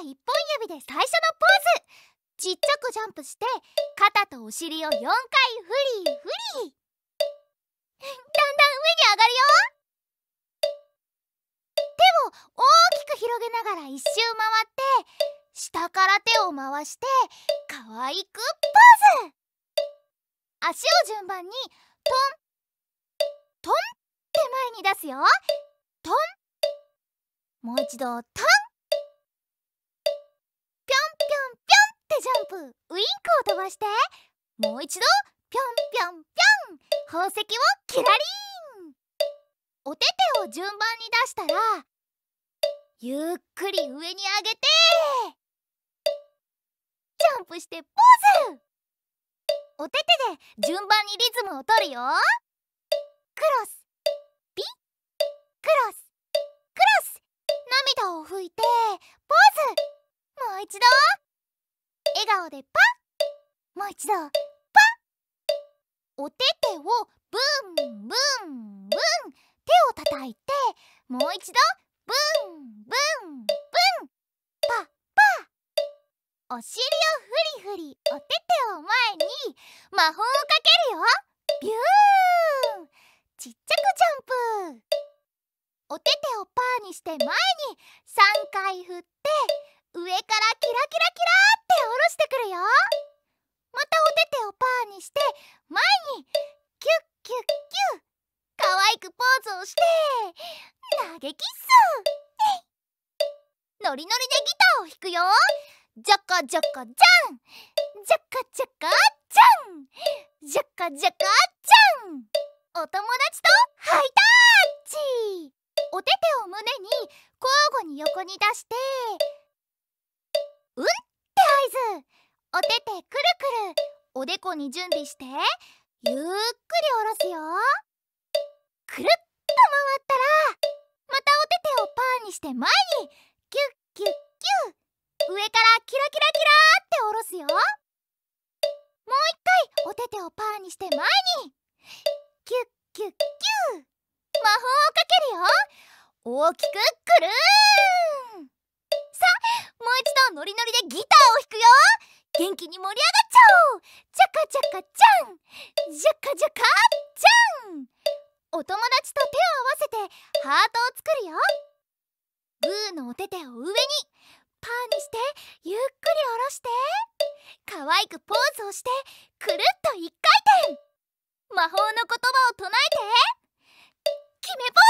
一本指で最初のポーズちっちゃくジャンプして肩とお尻を4回フリーフリーだんだん上に上がるよ手を大きく広げながら一周回って下から手を回してかわいくポーズ足を順番にトントンって前に出すよトンもう一度トンプウインクを飛ばしてもう一度ぴょんぴょんぴょん宝石をキラリンおててを順番に出したらゆっくり上に上げてジャンプしてポーズおててで順番にリズムをとるよクロスピクロスクロス涙を拭いてポーズもう一度笑顔でパンもう一度パンおててをブンブンブン手をたたいてもう一度ブンブンブンパパお尻をフリフリおててを前に魔法をかけるよビューンちっちゃくジャンプおててをパーにして前に3回振って上からキラキラキラって下ろしてくるよまたお手手をパーにして前にキュッキュッキュッ可愛くポーズをして投げキッスノリノリでギターを弾くよジャカジャカジャンジャカジャカジャンジャカジャカジャンお友達とハイタッチお手手を胸に交互に横に出してうんって合図おててくるくるおでこに準備してゆっくり下ろすよくるっと回ったらまたおててをパーにして前にキュッキュッキュッ上からキラキラキラって下ろすよもう一回おててをパーにして前にキュッキュッキュッ魔法をかけるよ大きくくるーもう一度ノリノリでギターを弾くよ元気に盛り上がっちゃおうじゃかじゃかじゃんじゃかじゃかじゃんお友達と手を合わせてハートを作るよグーのお手手を上にパーにしてゆっくり下ろして可愛くポーズをしてくるっと一回転魔法の言葉を唱えて決めポーズ